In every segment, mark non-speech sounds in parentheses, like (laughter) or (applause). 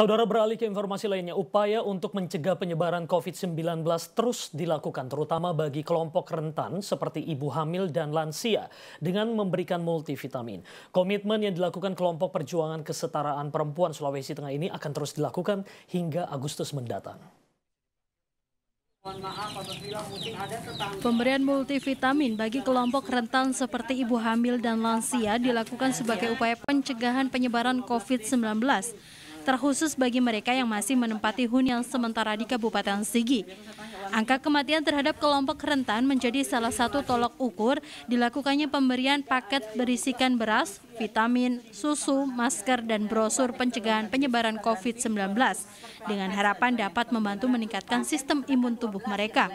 Saudara beralih ke informasi lainnya, upaya untuk mencegah penyebaran COVID-19 terus dilakukan terutama bagi kelompok rentan seperti ibu hamil dan lansia dengan memberikan multivitamin. Komitmen yang dilakukan kelompok perjuangan kesetaraan perempuan Sulawesi Tengah ini akan terus dilakukan hingga Agustus mendatang. Pemberian multivitamin bagi kelompok rentan seperti ibu hamil dan lansia dilakukan sebagai upaya pencegahan penyebaran COVID-19 terkhusus bagi mereka yang masih menempati hunian sementara di Kabupaten Sigi. Angka kematian terhadap kelompok rentan menjadi salah satu tolok ukur dilakukannya pemberian paket berisikan beras, vitamin, susu, masker, dan brosur pencegahan penyebaran COVID-19 dengan harapan dapat membantu meningkatkan sistem imun tubuh mereka.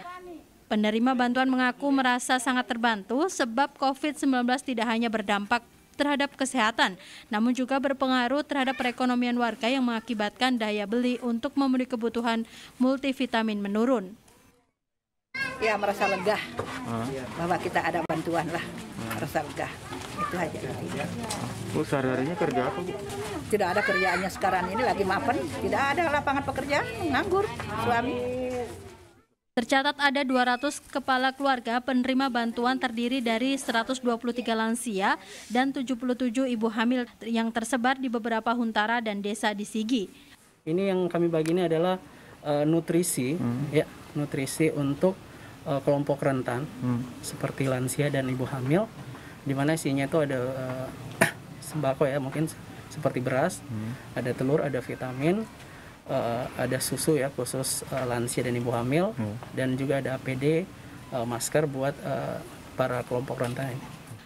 Penerima bantuan mengaku merasa sangat terbantu sebab COVID-19 tidak hanya berdampak terhadap kesehatan, namun juga berpengaruh terhadap perekonomian warga yang mengakibatkan daya beli untuk memenuhi kebutuhan multivitamin menurun. Ya merasa lega ya, bahwa kita ada bantuan lah, merasa lega itu aja. Bu oh, sehari-harinya kerja apa bu? Tidak ada kerjaannya sekarang ini lagi mapan, tidak ada lapangan pekerjaan, nganggur suami. Tercatat ada 200 kepala keluarga penerima bantuan terdiri dari 123 lansia dan 77 ibu hamil yang tersebar di beberapa huntara dan desa di Sigi. Ini yang kami bagi ini adalah uh, nutrisi, hmm. ya nutrisi untuk uh, kelompok rentan hmm. seperti lansia dan ibu hamil, di mana isinya itu ada uh, (coughs) sembako ya mungkin seperti beras, hmm. ada telur, ada vitamin, uh, ada susu ya khusus uh, lansia dan ibu hamil hmm. dan juga ada APD uh, eh, masker buat uh, para kelompok rentan ini.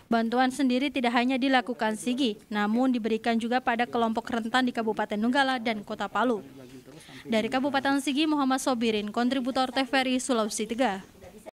Bantuan sendiri tidak hanya dilakukan Sigi, namun diberikan juga pada kelompok rentan di Kabupaten Nunggala dan Kota Palu. Dari Kabupaten Sigi, Muhammad Sobirin, kontributor TVRI Sulawesi Tengah.